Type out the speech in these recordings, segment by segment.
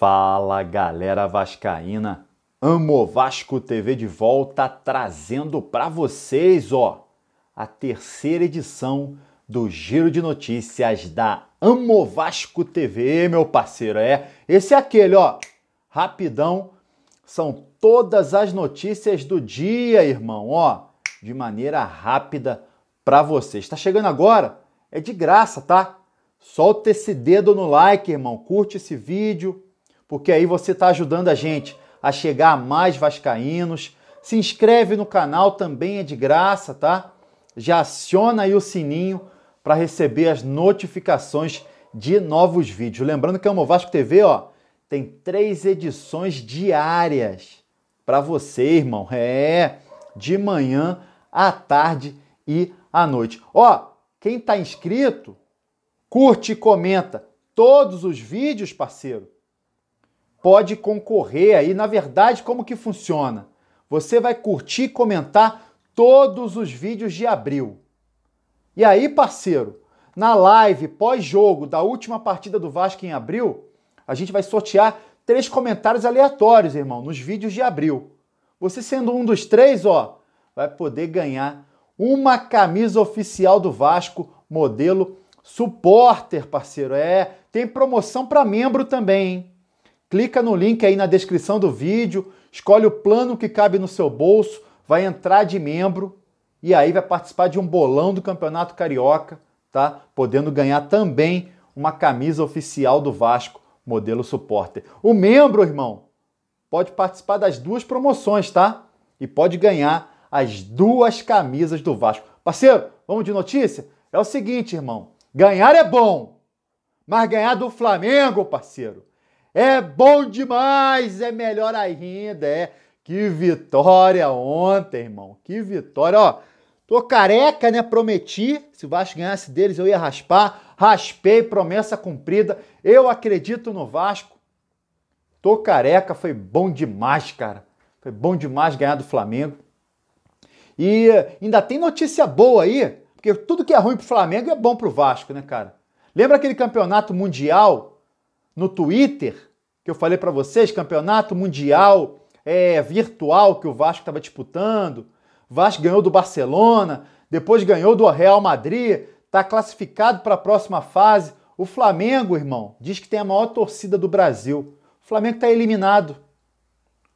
Fala galera vascaína, Amo Vasco TV de volta trazendo para vocês, ó, a terceira edição do Giro de Notícias da Amo Vasco TV, meu parceiro, é. Esse é aquele, ó, rapidão, são todas as notícias do dia, irmão, ó, de maneira rápida para vocês. Tá chegando agora? É de graça, tá? Solta esse dedo no like, irmão, curte esse vídeo, porque aí você está ajudando a gente a chegar a mais vascaínos. Se inscreve no canal, também é de graça, tá? Já aciona aí o sininho para receber as notificações de novos vídeos. Lembrando que a Movasco TV, ó, tem três edições diárias para você, irmão. É, de manhã, à tarde e à noite. Ó, quem tá inscrito, curte e comenta todos os vídeos, parceiro pode concorrer aí. Na verdade, como que funciona? Você vai curtir e comentar todos os vídeos de abril. E aí, parceiro, na live pós-jogo da última partida do Vasco em abril, a gente vai sortear três comentários aleatórios, irmão, nos vídeos de abril. Você sendo um dos três, ó, vai poder ganhar uma camisa oficial do Vasco, modelo supporter, parceiro. É, tem promoção para membro também, hein? Clica no link aí na descrição do vídeo, escolhe o plano que cabe no seu bolso, vai entrar de membro e aí vai participar de um bolão do Campeonato Carioca, tá? Podendo ganhar também uma camisa oficial do Vasco, modelo supporter. O membro, irmão, pode participar das duas promoções, tá? E pode ganhar as duas camisas do Vasco. Parceiro, vamos de notícia? É o seguinte, irmão, ganhar é bom, mas ganhar do Flamengo, parceiro, é bom demais, é melhor ainda, é. Que vitória ontem, irmão. Que vitória, ó. Tô careca, né? Prometi. Se o Vasco ganhasse deles, eu ia raspar. Raspei, promessa cumprida. Eu acredito no Vasco. Tô careca, foi bom demais, cara. Foi bom demais ganhar do Flamengo. E ainda tem notícia boa aí, porque tudo que é ruim pro Flamengo é bom pro Vasco, né, cara? Lembra aquele campeonato mundial no Twitter, que eu falei para vocês, campeonato mundial é, virtual que o Vasco estava disputando. Vasco ganhou do Barcelona, depois ganhou do Real Madrid, está classificado para a próxima fase. O Flamengo, irmão, diz que tem a maior torcida do Brasil. O Flamengo está eliminado.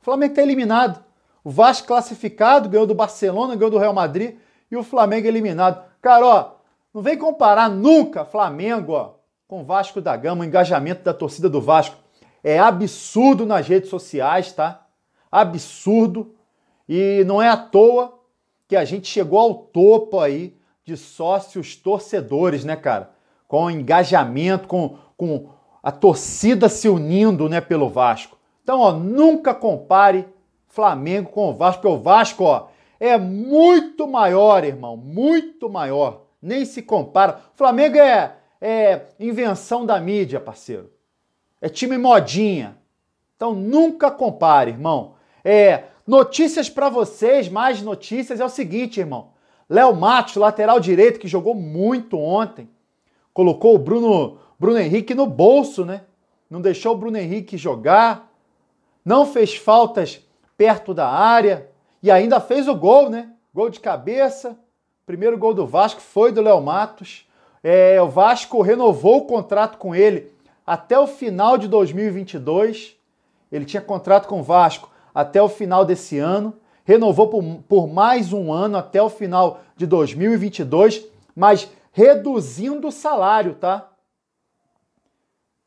O Flamengo está eliminado. O Vasco classificado, ganhou do Barcelona, ganhou do Real Madrid e o Flamengo eliminado. Cara, ó, não vem comparar nunca Flamengo, ó, com Vasco da Gama, o engajamento da torcida do Vasco é absurdo nas redes sociais, tá? Absurdo. E não é à toa que a gente chegou ao topo aí de sócios torcedores, né, cara? Com engajamento, com, com a torcida se unindo, né, pelo Vasco. Então, ó, nunca compare Flamengo com o Vasco, porque o Vasco, ó, é muito maior, irmão, muito maior. Nem se compara. O Flamengo é é invenção da mídia, parceiro. É time modinha. Então nunca compare, irmão. É, notícias para vocês, mais notícias é o seguinte, irmão. Léo Matos, lateral direito que jogou muito ontem, colocou o Bruno Bruno Henrique no bolso, né? Não deixou o Bruno Henrique jogar. Não fez faltas perto da área e ainda fez o gol, né? Gol de cabeça. Primeiro gol do Vasco foi do Léo Matos. É, o Vasco renovou o contrato com ele até o final de 2022. Ele tinha contrato com o Vasco até o final desse ano. Renovou por, por mais um ano até o final de 2022, mas reduzindo o salário, tá?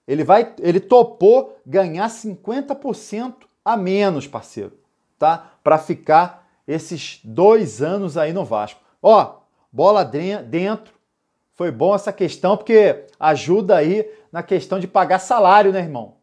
Ele vai, ele topou ganhar 50% a menos, parceiro, tá? Para ficar esses dois anos aí no Vasco. Ó, bola dentro, foi bom essa questão porque ajuda aí na questão de pagar salário, né, irmão?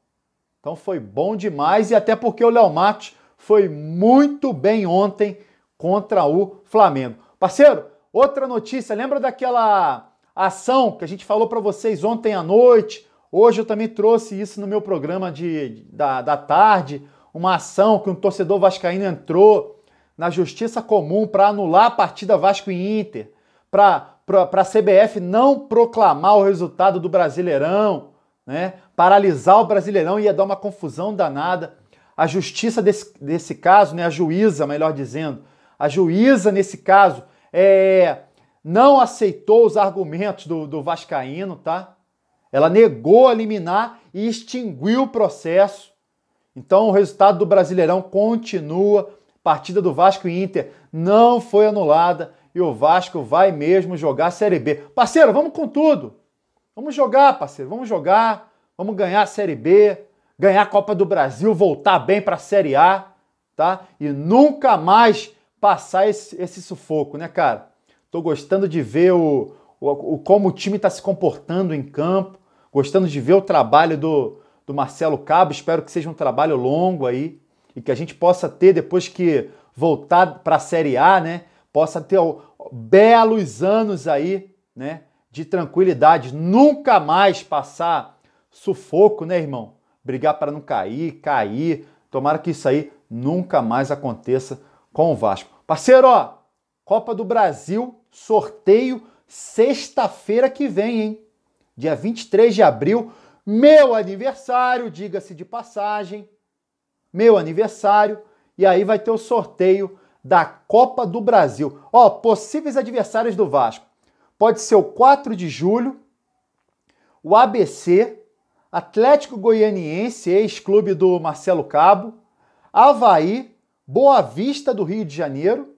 Então foi bom demais e até porque o Léo Matos foi muito bem ontem contra o Flamengo. Parceiro, outra notícia, lembra daquela ação que a gente falou para vocês ontem à noite? Hoje eu também trouxe isso no meu programa de, da, da tarde, uma ação que um torcedor vascaíno entrou na Justiça Comum para anular a partida Vasco e Inter, para para a CBF não proclamar o resultado do Brasileirão, né? Paralisar o Brasileirão ia dar uma confusão danada. A justiça desse, desse caso, né, a juíza, melhor dizendo, a juíza nesse caso é, não aceitou os argumentos do, do Vascaíno, tá? Ela negou a liminar e extinguiu o processo. Então o resultado do Brasileirão continua. Partida do Vasco e Inter não foi anulada e o Vasco vai mesmo jogar a Série B. Parceiro, vamos com tudo. Vamos jogar, parceiro, vamos jogar. Vamos ganhar a Série B, ganhar a Copa do Brasil, voltar bem para a Série A, tá? E nunca mais passar esse, esse sufoco, né, cara? Tô gostando de ver o, o, o como o time está se comportando em campo, gostando de ver o trabalho do, do Marcelo Cabo. Espero que seja um trabalho longo aí e que a gente possa ter depois que voltar para a Série A, né? possa ter belos anos aí, né, de tranquilidade, nunca mais passar sufoco, né, irmão? Brigar para não cair, cair. Tomara que isso aí nunca mais aconteça com o Vasco. Parceiro, ó, Copa do Brasil, sorteio sexta-feira que vem, hein? Dia 23 de abril, meu aniversário, diga-se de passagem. Meu aniversário, e aí vai ter o sorteio da Copa do Brasil. Ó, oh, possíveis adversários do Vasco. Pode ser o 4 de julho, o ABC, Atlético Goianiense, ex-clube do Marcelo Cabo, Havaí, Boa Vista do Rio de Janeiro,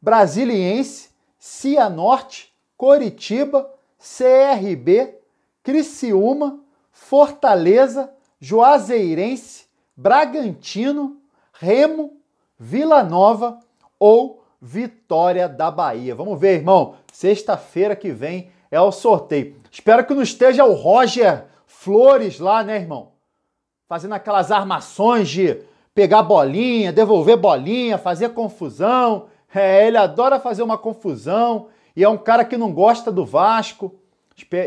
Brasiliense, Cianorte, Coritiba, CRB, Criciúma, Fortaleza, Juazeirense, Bragantino, Remo, Vila Nova, ou Vitória da Bahia. Vamos ver, irmão. Sexta-feira que vem é o sorteio. Espero que não esteja o Roger Flores lá, né, irmão? Fazendo aquelas armações de pegar bolinha, devolver bolinha, fazer confusão. É, ele adora fazer uma confusão e é um cara que não gosta do Vasco.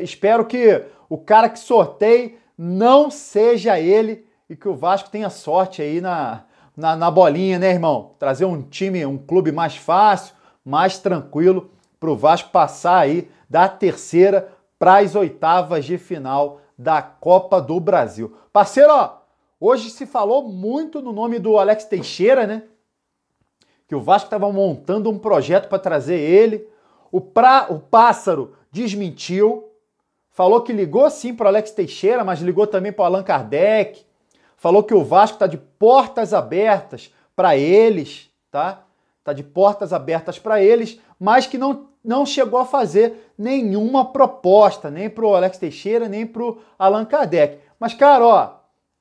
Espero que o cara que sorteie não seja ele e que o Vasco tenha sorte aí na, na, na bolinha, né, irmão? Trazer um time, um clube mais fácil, mais tranquilo para o Vasco passar aí da terceira para as oitavas de final da Copa do Brasil. Parceiro, ó, hoje se falou muito no nome do Alex Teixeira, né? Que o Vasco estava montando um projeto para trazer ele. O, pra, o Pássaro desmentiu, falou que ligou sim para Alex Teixeira, mas ligou também para Allan Kardec, Falou que o Vasco está de portas abertas para eles, tá? Está de portas abertas para eles, mas que não, não chegou a fazer nenhuma proposta, nem para o Alex Teixeira, nem para o Allan Kardec. Mas, cara, ó,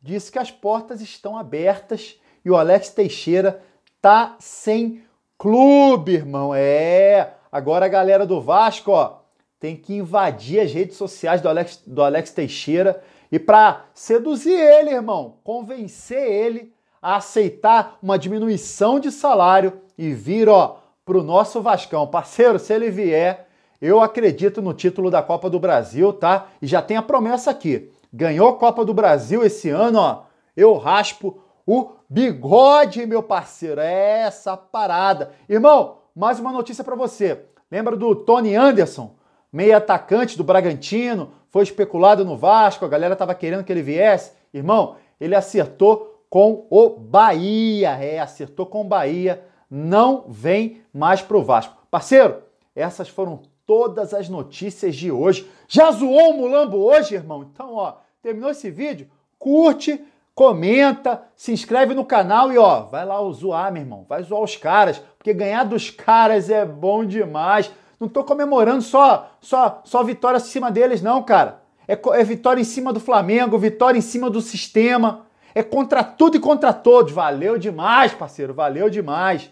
disse que as portas estão abertas e o Alex Teixeira tá sem clube, irmão. É. Agora a galera do Vasco, ó, tem que invadir as redes sociais do Alex, do Alex Teixeira e para seduzir ele, irmão, convencer ele a aceitar uma diminuição de salário e vir, ó, pro nosso Vascão. Parceiro, se ele vier, eu acredito no título da Copa do Brasil, tá? E já tem a promessa aqui. Ganhou a Copa do Brasil esse ano, ó. Eu raspo o bigode, meu parceiro. É essa parada. Irmão, mais uma notícia para você. Lembra do Tony Anderson, meio atacante do Bragantino, foi especulado no Vasco, a galera tava querendo que ele viesse. Irmão, ele acertou com o Bahia, é, acertou com o Bahia, não vem mais pro Vasco. Parceiro, essas foram todas as notícias de hoje. Já zoou o Mulambo hoje, irmão? Então, ó, terminou esse vídeo? Curte, comenta, se inscreve no canal e ó, vai lá zoar, meu irmão. Vai zoar os caras, porque ganhar dos caras é bom demais. Não estou comemorando só, só, só vitória acima deles, não, cara. É, é vitória em cima do Flamengo, vitória em cima do sistema. É contra tudo e contra todos. Valeu demais, parceiro. Valeu demais.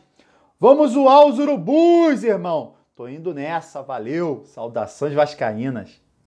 Vamos zoar os urubus, irmão. Tô indo nessa. Valeu. Saudações vascaínas.